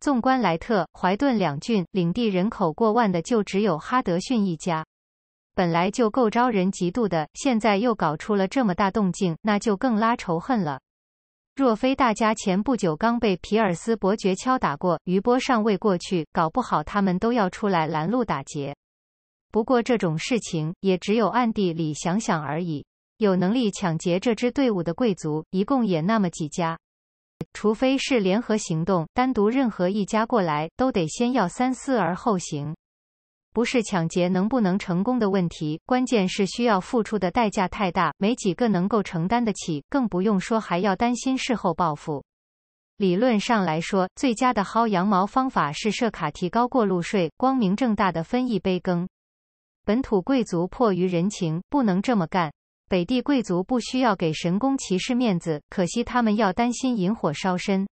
纵观莱特、怀顿两郡领地，人口过万的就只有哈德逊一家，本来就够招人嫉妒的，现在又搞出了这么大动静，那就更拉仇恨了。若非大家前不久刚被皮尔斯伯爵敲打过，余波尚未过去，搞不好他们都要出来拦路打劫。不过这种事情也只有暗地里想想而已。有能力抢劫这支队伍的贵族，一共也那么几家。除非是联合行动，单独任何一家过来都得先要三思而后行。不是抢劫能不能成功的问题，关键是需要付出的代价太大，没几个能够承担得起，更不用说还要担心事后报复。理论上来说，最佳的薅羊毛方法是设卡提高过路税，光明正大的分一杯羹。本土贵族迫于人情，不能这么干。北地贵族不需要给神宫骑士面子，可惜他们要担心引火烧身。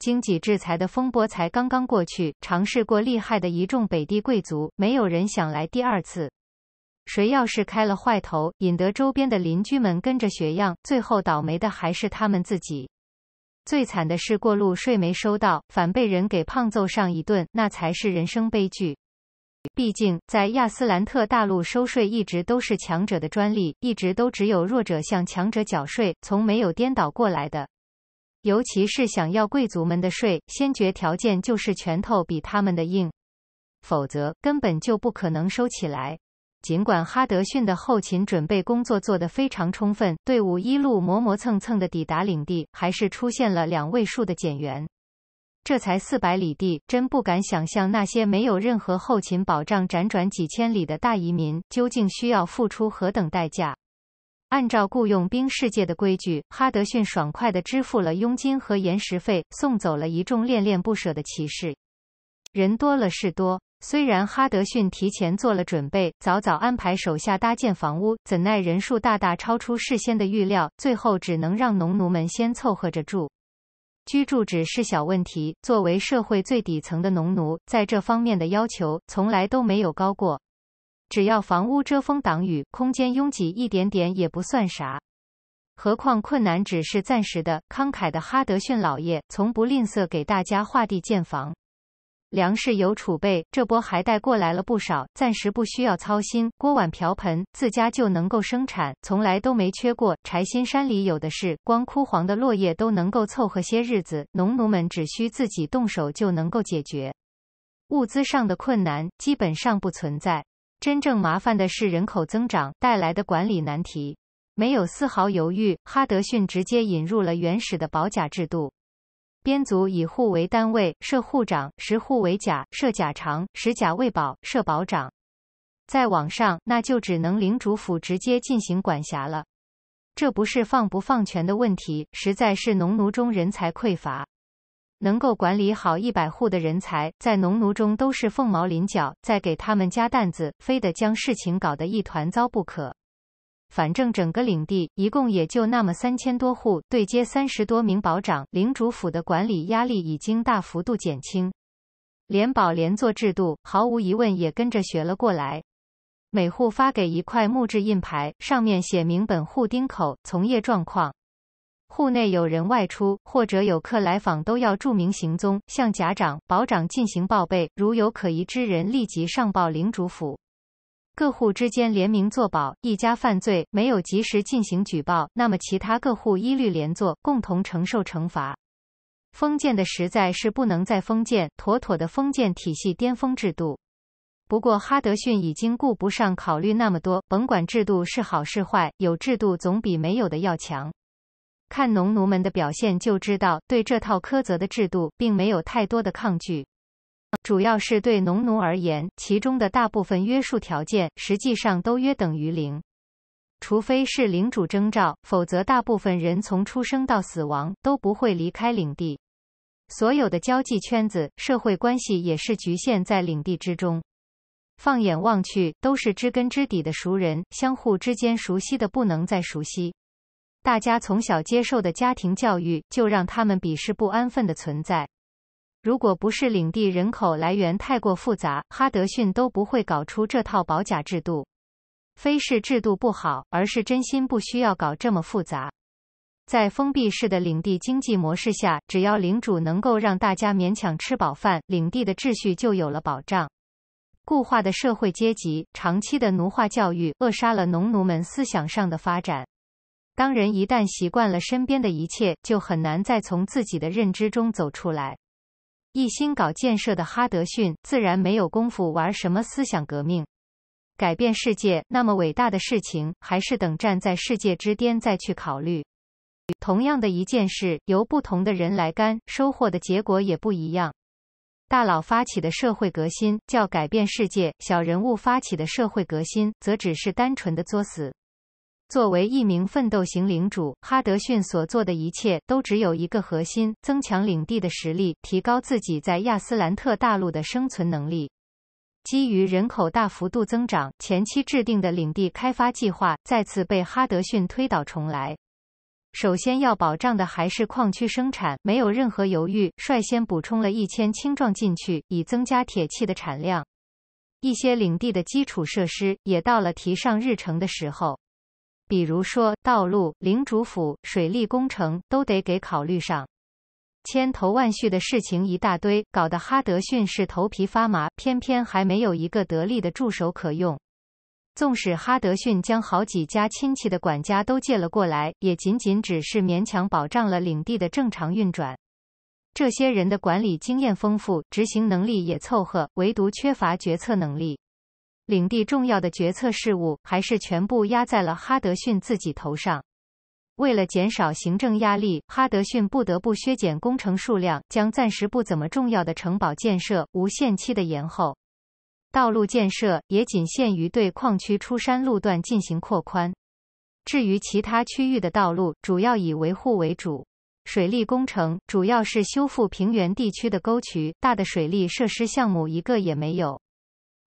经济制裁的风波才刚刚过去，尝试过厉害的一众北地贵族，没有人想来第二次。谁要是开了坏头，引得周边的邻居们跟着学样，最后倒霉的还是他们自己。最惨的是过路税没收到，反被人给胖揍上一顿，那才是人生悲剧。毕竟，在亚斯兰特大陆收税一直都是强者的专利，一直都只有弱者向强者缴税，从没有颠倒过来的。尤其是想要贵族们的税，先决条件就是拳头比他们的硬，否则根本就不可能收起来。尽管哈德逊的后勤准备工作做得非常充分，队伍一路磨磨蹭蹭的抵达领地，还是出现了两位数的减员。这才四百里地，真不敢想象那些没有任何后勤保障、辗转几千里的大移民究竟需要付出何等代价。按照雇佣兵世界的规矩，哈德逊爽快地支付了佣金和延时费，送走了一众恋恋不舍的骑士。人多了事多，虽然哈德逊提前做了准备，早早安排手下搭建房屋，怎奈人数大大超出事先的预料，最后只能让农奴们先凑合着住。居住只是小问题。作为社会最底层的农奴，在这方面的要求从来都没有高过。只要房屋遮风挡雨，空间拥挤一点点也不算啥。何况困难只是暂时的，慷慨的哈德逊老爷从不吝啬给大家划地建房。粮食有储备，这波还带过来了不少，暂时不需要操心。锅碗瓢盆自家就能够生产，从来都没缺过柴薪，山里有的是，光枯黄的落叶都能够凑合些日子。农奴们只需自己动手就能够解决物资上的困难，基本上不存在。真正麻烦的是人口增长带来的管理难题。没有丝毫犹豫，哈德逊直接引入了原始的保甲制度。编组以户为单位，设户长；十户为甲，设甲长；十甲为保，设保长。再往上，那就只能领主府直接进行管辖了。这不是放不放权的问题，实在是农奴中人才匮乏，能够管理好一百户的人才，在农奴中都是凤毛麟角。再给他们加担子，非得将事情搞得一团糟不可。反正整个领地一共也就那么三千多户，对接三十多名保长，领主府的管理压力已经大幅度减轻。联保联坐制度毫无疑问也跟着学了过来，每户发给一块木质印牌，上面写明本户丁口从业状况。户内有人外出或者有客来访，都要注明行踪，向家长、保长进行报备。如有可疑之人，立即上报领主府。各户之间联名作保，一家犯罪没有及时进行举报，那么其他各户一律连坐，共同承受惩罚。封建的实在是不能再封建，妥妥的封建体系巅峰制度。不过哈德逊已经顾不上考虑那么多，甭管制度是好是坏，有制度总比没有的要强。看农奴们的表现就知道，对这套苛责的制度并没有太多的抗拒。主要是对农奴而言，其中的大部分约束条件实际上都约等于零，除非是领主征召，否则大部分人从出生到死亡都不会离开领地。所有的交际圈子、社会关系也是局限在领地之中。放眼望去，都是知根知底的熟人，相互之间熟悉的不能再熟悉。大家从小接受的家庭教育，就让他们鄙视不安分的存在。如果不是领地人口来源太过复杂，哈德逊都不会搞出这套保甲制度。非是制度不好，而是真心不需要搞这么复杂。在封闭式的领地经济模式下，只要领主能够让大家勉强吃饱饭，领地的秩序就有了保障。固化的社会阶级、长期的奴化教育，扼杀了农奴们思想上的发展。当人一旦习惯了身边的一切，就很难再从自己的认知中走出来。一心搞建设的哈德逊，自然没有功夫玩什么思想革命、改变世界那么伟大的事情，还是等站在世界之巅再去考虑。同样的一件事，由不同的人来干，收获的结果也不一样。大佬发起的社会革新叫改变世界，小人物发起的社会革新则只是单纯的作死。作为一名奋斗型领主，哈德逊所做的一切都只有一个核心：增强领地的实力，提高自己在亚斯兰特大陆的生存能力。基于人口大幅度增长，前期制定的领地开发计划再次被哈德逊推倒重来。首先要保障的还是矿区生产，没有任何犹豫，率先补充了一千青壮进去，以增加铁器的产量。一些领地的基础设施也到了提上日程的时候。比如说，道路、领主府、水利工程都得给考虑上，千头万绪的事情一大堆，搞得哈德逊是头皮发麻。偏偏还没有一个得力的助手可用。纵使哈德逊将好几家亲戚的管家都借了过来，也仅仅只是勉强保障了领地的正常运转。这些人的管理经验丰富，执行能力也凑合，唯独缺乏决策能力。领地重要的决策事务还是全部压在了哈德逊自己头上。为了减少行政压力，哈德逊不得不削减工程数量，将暂时不怎么重要的城堡建设无限期的延后。道路建设也仅限于对矿区出山路段进行扩宽。至于其他区域的道路，主要以维护为主。水利工程主要是修复平原地区的沟渠，大的水利设施项目一个也没有。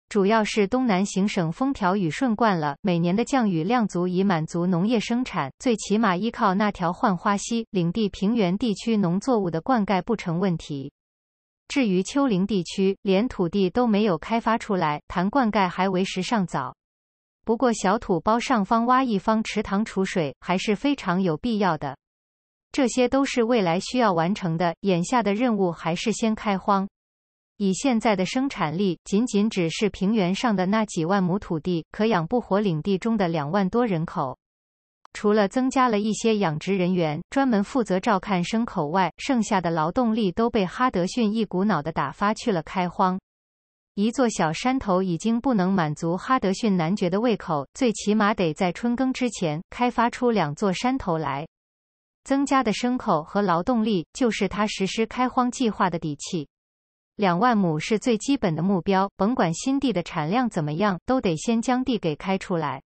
主要是东南行省风调雨顺惯了，每年的降雨量足以满足农业生产，最起码依靠那条浣花溪，领地平原地区农作物的灌溉不成问题。至于丘陵地区，连土地都没有开发出来，谈灌溉还为时尚早。不过小土包上方挖一方池塘储水，还是非常有必要的。这些都是未来需要完成的，眼下的任务还是先开荒。以现在的生产力，仅仅只是平原上的那几万亩土地，可养不活领地中的两万多人口。除了增加了一些养殖人员，专门负责照看牲口外，剩下的劳动力都被哈德逊一股脑的打发去了开荒。一座小山头已经不能满足哈德逊男爵的胃口，最起码得在春耕之前开发出两座山头来。增加的牲口和劳动力，就是他实施开荒计划的底气。两万亩是最基本的目标，甭管新地的产量怎么样，都得先将地给开出来。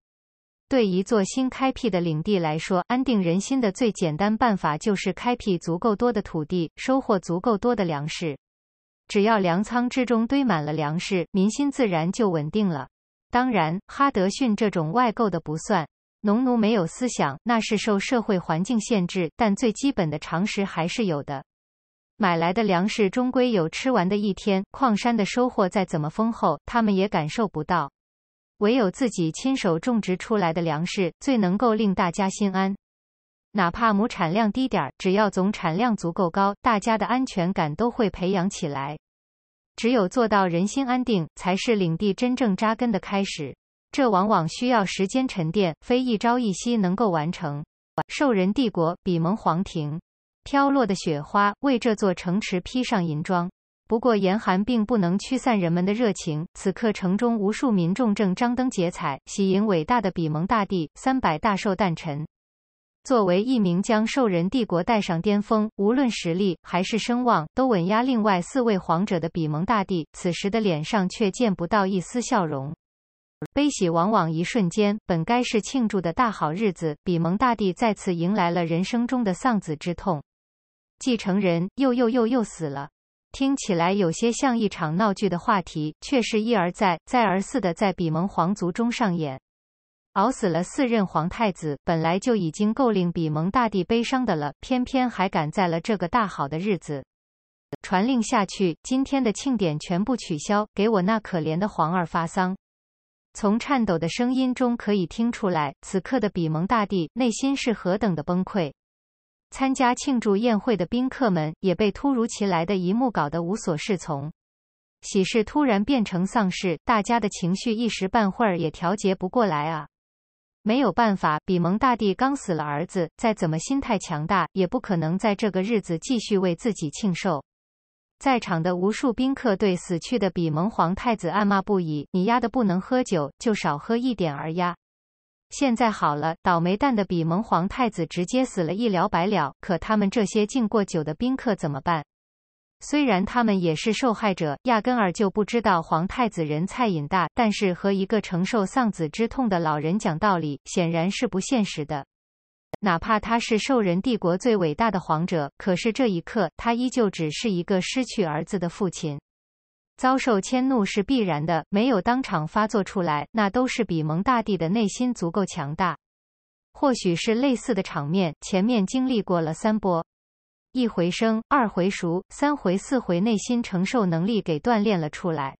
对一座新开辟的领地来说，安定人心的最简单办法就是开辟足够多的土地，收获足够多的粮食。只要粮仓之中堆满了粮食，民心自然就稳定了。当然，哈德逊这种外购的不算。农奴没有思想，那是受社会环境限制，但最基本的常识还是有的。买来的粮食终归有吃完的一天，矿山的收获再怎么丰厚，他们也感受不到。唯有自己亲手种植出来的粮食，最能够令大家心安。哪怕亩产量低点儿，只要总产量足够高，大家的安全感都会培养起来。只有做到人心安定，才是领地真正扎根的开始。这往往需要时间沉淀，非一朝一夕能够完成。兽人帝国比蒙皇庭。飘落的雪花为这座城池披上银装，不过严寒并不能驱散人们的热情。此刻，城中无数民众正张灯结彩，喜迎伟大的比蒙大帝三百大寿诞辰。作为一名将兽人帝国带上巅峰，无论实力还是声望都稳压另外四位皇者的比蒙大帝，此时的脸上却见不到一丝笑容。悲喜往往一瞬间，本该是庆祝的大好日子，比蒙大帝再次迎来了人生中的丧子之痛。继承人又又又又死了，听起来有些像一场闹剧的话题，却是一而再、再而四的在比蒙皇族中上演。熬死了四任皇太子，本来就已经够令比蒙大帝悲伤的了，偏偏还赶在了这个大好的日子。传令下去，今天的庆典全部取消，给我那可怜的皇儿发丧。从颤抖的声音中可以听出来，此刻的比蒙大帝内心是何等的崩溃。参加庆祝宴会的宾客们也被突如其来的一幕搞得无所适从，喜事突然变成丧事，大家的情绪一时半会儿也调节不过来啊！没有办法，比蒙大帝刚死了儿子，再怎么心态强大，也不可能在这个日子继续为自己庆寿。在场的无数宾客对死去的比蒙皇太子暗骂不已：“你丫的不能喝酒，就少喝一点儿呀！”现在好了，倒霉蛋的比蒙皇太子直接死了一了百了。可他们这些敬过酒的宾客怎么办？虽然他们也是受害者，压根儿就不知道皇太子人菜瘾大，但是和一个承受丧子之痛的老人讲道理，显然是不现实的。哪怕他是兽人帝国最伟大的皇者，可是这一刻他依旧只是一个失去儿子的父亲。遭受迁怒是必然的，没有当场发作出来，那都是比蒙大帝的内心足够强大。或许是类似的场面，前面经历过了三波：一回生，二回熟，三回四回，内心承受能力给锻炼了出来。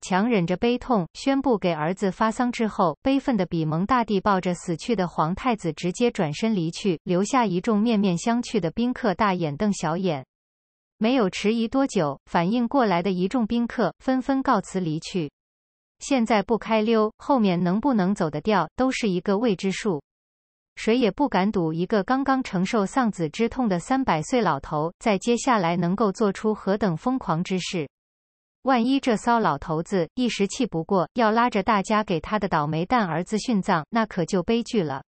强忍着悲痛，宣布给儿子发丧之后，悲愤的比蒙大帝抱着死去的皇太子，直接转身离去，留下一众面面相觑的宾客，大眼瞪小眼。没有迟疑多久，反应过来的一众宾客纷纷告辞离去。现在不开溜，后面能不能走得掉都是一个未知数。谁也不敢赌一个刚刚承受丧子之痛的三百岁老头，在接下来能够做出何等疯狂之事。万一这骚老头子一时气不过，要拉着大家给他的倒霉蛋儿子殉葬，那可就悲剧了。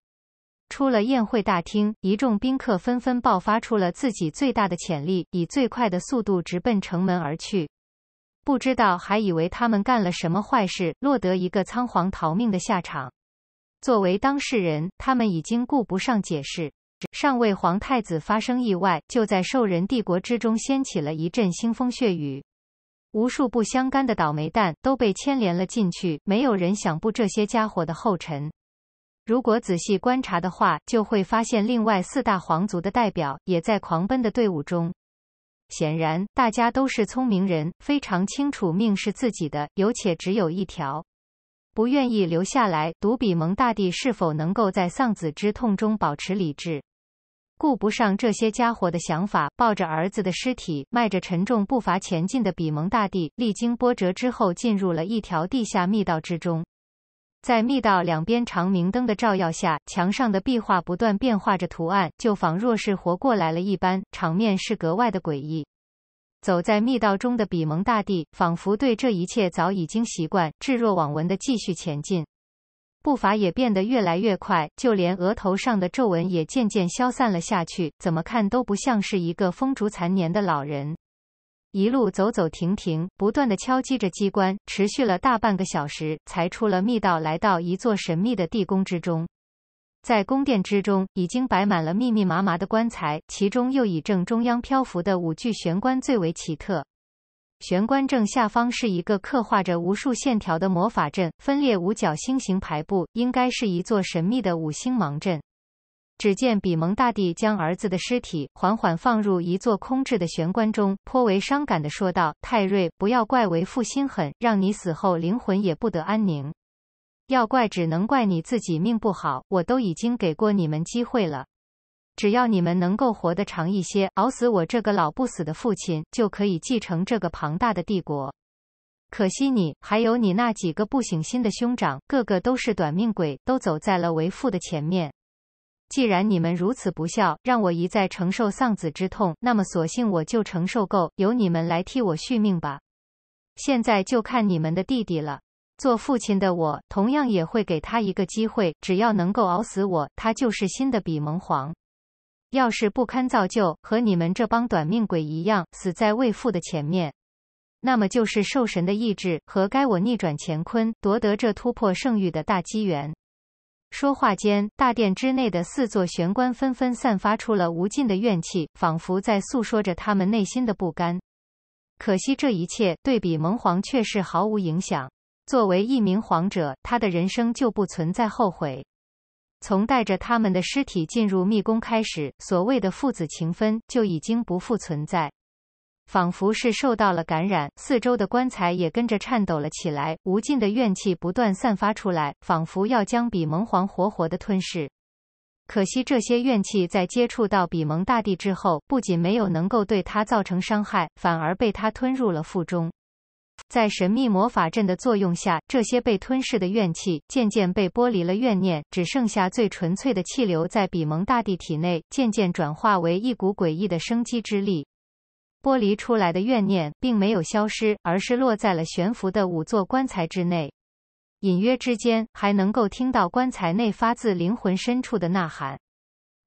出了宴会大厅，一众宾客纷纷爆发出了自己最大的潜力，以最快的速度直奔城门而去。不知道还以为他们干了什么坏事，落得一个仓皇逃命的下场。作为当事人，他们已经顾不上解释。上位皇太子发生意外，就在兽人帝国之中掀起了一阵腥风血雨，无数不相干的倒霉蛋都被牵连了进去。没有人想步这些家伙的后尘。如果仔细观察的话，就会发现另外四大皇族的代表也在狂奔的队伍中。显然，大家都是聪明人，非常清楚命是自己的，有且只有一条，不愿意留下来。独比蒙大帝是否能够在丧子之痛中保持理智？顾不上这些家伙的想法，抱着儿子的尸体，迈着沉重步伐前进的比蒙大帝，历经波折之后，进入了一条地下密道之中。在密道两边长明灯的照耀下，墙上的壁画不断变化着图案，就仿若是活过来了一般，场面是格外的诡异。走在密道中的比蒙大帝，仿佛对这一切早已经习惯，置若罔闻的继续前进，步伐也变得越来越快，就连额头上的皱纹也渐渐消散了下去，怎么看都不像是一个风烛残年的老人。一路走走停停，不断地敲击着机关，持续了大半个小时，才出了密道，来到一座神秘的地宫之中。在宫殿之中，已经摆满了密密麻麻的棺材，其中又以正中央漂浮的五具玄棺最为奇特。玄棺正下方是一个刻画着无数线条的魔法阵，分裂五角星形排布，应该是一座神秘的五星芒阵。只见比蒙大帝将儿子的尸体缓缓放入一座空置的玄关中，颇为伤感地说道：“泰瑞，不要怪为父心狠，让你死后灵魂也不得安宁。要怪只能怪你自己命不好。我都已经给过你们机会了，只要你们能够活得长一些，熬死我这个老不死的父亲，就可以继承这个庞大的帝国。可惜你还有你那几个不省心的兄长，个个都是短命鬼，都走在了为父的前面。”既然你们如此不孝，让我一再承受丧子之痛，那么索性我就承受够，由你们来替我续命吧。现在就看你们的弟弟了。做父亲的我，同样也会给他一个机会，只要能够熬死我，他就是新的比蒙皇。要是不堪造就，和你们这帮短命鬼一样，死在为父的前面，那么就是兽神的意志，和该我逆转乾坤，夺得这突破圣域的大机缘。说话间，大殿之内的四座玄关纷纷散发出了无尽的怨气，仿佛在诉说着他们内心的不甘。可惜这一切对比蒙皇却是毫无影响。作为一名皇者，他的人生就不存在后悔。从带着他们的尸体进入密宫开始，所谓的父子情分就已经不复存在。仿佛是受到了感染，四周的棺材也跟着颤抖了起来。无尽的怨气不断散发出来，仿佛要将比蒙皇活活的吞噬。可惜这些怨气在接触到比蒙大帝之后，不仅没有能够对他造成伤害，反而被他吞入了腹中。在神秘魔法阵的作用下，这些被吞噬的怨气渐渐被剥离了怨念，只剩下最纯粹的气流，在比蒙大帝体内渐渐转化为一股诡异的生机之力。剥离出来的怨念并没有消失，而是落在了悬浮的五座棺材之内。隐约之间，还能够听到棺材内发自灵魂深处的呐喊。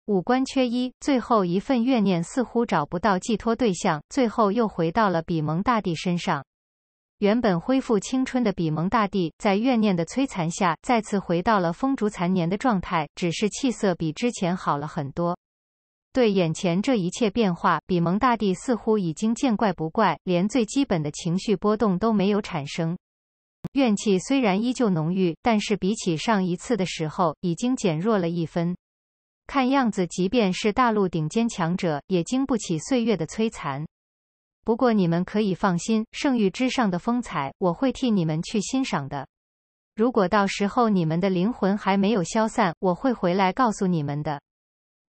五官缺一，最后一份怨念似乎找不到寄托对象，最后又回到了比蒙大帝身上。原本恢复青春的比蒙大帝，在怨念的摧残下，再次回到了风烛残年的状态，只是气色比之前好了很多。对眼前这一切变化，比蒙大帝似乎已经见怪不怪，连最基本的情绪波动都没有产生。怨气虽然依旧浓郁，但是比起上一次的时候已经减弱了一分。看样子，即便是大陆顶尖强者，也经不起岁月的摧残。不过你们可以放心，圣域之上的风采，我会替你们去欣赏的。如果到时候你们的灵魂还没有消散，我会回来告诉你们的。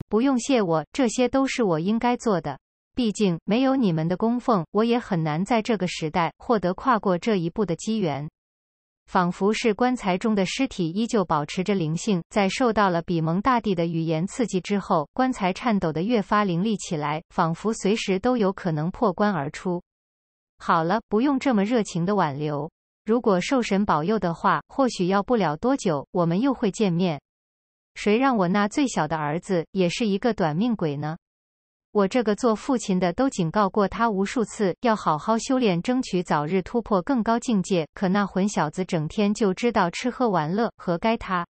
不用谢我，这些都是我应该做的。毕竟没有你们的供奉，我也很难在这个时代获得跨过这一步的机缘。仿佛是棺材中的尸体依旧保持着灵性，在受到了比蒙大帝的语言刺激之后，棺材颤抖的越发凌厉起来，仿佛随时都有可能破棺而出。好了，不用这么热情的挽留。如果受神保佑的话，或许要不了多久，我们又会见面。谁让我那最小的儿子也是一个短命鬼呢？我这个做父亲的都警告过他无数次，要好好修炼，争取早日突破更高境界。可那混小子整天就知道吃喝玩乐，活该他！